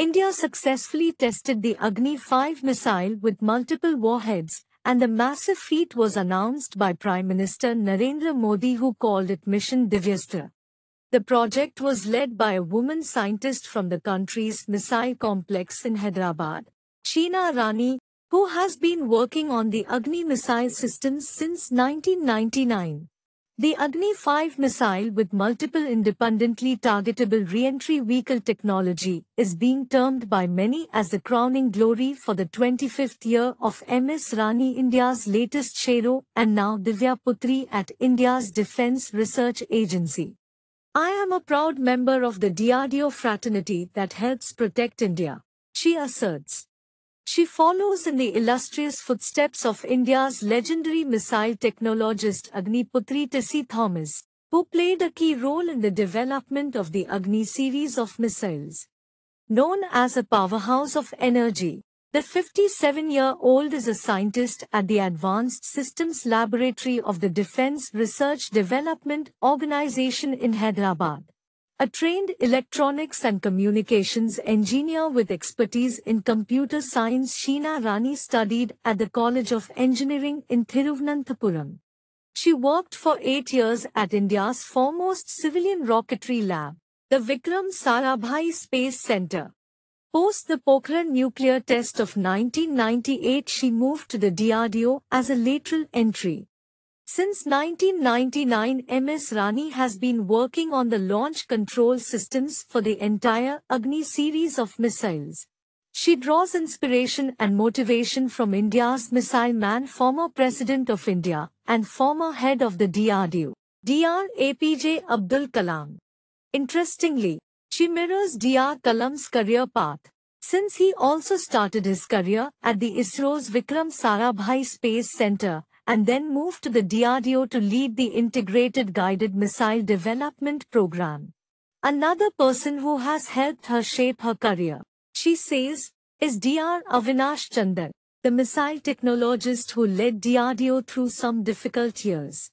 India successfully tested the Agni 5 missile with multiple warheads, and the massive feat was announced by Prime Minister Narendra Modi who called it Mission Divyastra. The project was led by a woman scientist from the country's missile complex in Hyderabad, Sheena Rani, who has been working on the Agni missile system since 1999. The Agni 5 missile with multiple independently targetable re-entry vehicle technology is being termed by many as the crowning glory for the 25th year of MS Rani India's latest Shero and now Divya Putri at India's Defence Research Agency. I am a proud member of the DRDO fraternity that helps protect India, she asserts. She follows in the illustrious footsteps of India's legendary missile technologist Agniputri Tessie Thomas, who played a key role in the development of the Agni series of missiles. Known as a powerhouse of energy, the 57-year-old is a scientist at the Advanced Systems Laboratory of the Defense Research Development Organization in Hyderabad a trained electronics and communications engineer with expertise in computer science Sheena Rani studied at the College of Engineering in Thiruvananthapuram. She worked for eight years at India's foremost civilian rocketry lab, the Vikram Sarabhai Space Center. Post the Pokhran nuclear test of 1998 she moved to the DRDO as a lateral entry. Since 1999 MS Rani has been working on the launch control systems for the entire Agni series of missiles. She draws inspiration and motivation from India's missile man former President of India and former head of the DRDO, Dr. APJ Abdul Kalam. Interestingly, she mirrors Dr. Kalam's career path, since he also started his career at the ISRO's Vikram Sarabhai Space Center and then moved to the DRDO to lead the Integrated Guided Missile Development Program. Another person who has helped her shape her career, she says, is DR Avinash Chandar, the missile technologist who led DRDO through some difficult years.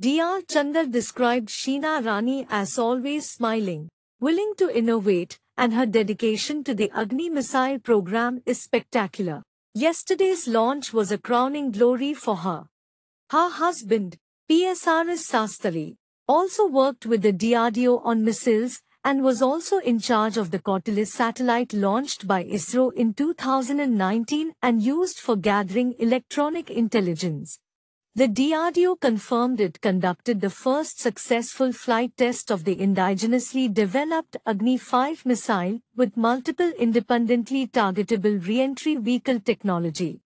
DR Chandar described Sheena Rani as always smiling, willing to innovate, and her dedication to the Agni missile program is spectacular. Yesterday's launch was a crowning glory for her. Her husband, PSRS Sastari, also worked with the DRDO on missiles and was also in charge of the Nautilus satellite launched by ISRO in 2019 and used for gathering electronic intelligence. The DRDO confirmed it conducted the first successful flight test of the indigenously developed Agni 5 missile with multiple independently targetable reentry vehicle technology.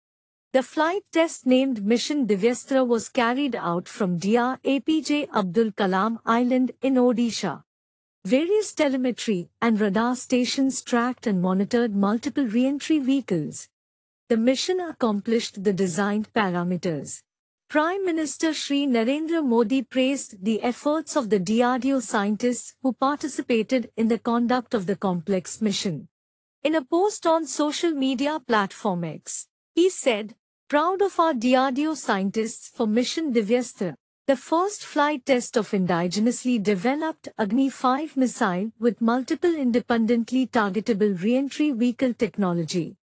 The flight test named Mission Divyastra was carried out from Dia APJ Abdul Kalam Island in Odisha. Various telemetry and radar stations tracked and monitored multiple reentry vehicles. The mission accomplished the designed parameters. Prime Minister Sri Narendra Modi praised the efforts of the DRDO scientists who participated in the conduct of the complex mission. In a post on social media platform X, he said, Proud of our DRDO scientists for Mission Divyastra, the first flight test of indigenously developed Agni 5 missile with multiple independently targetable reentry vehicle technology.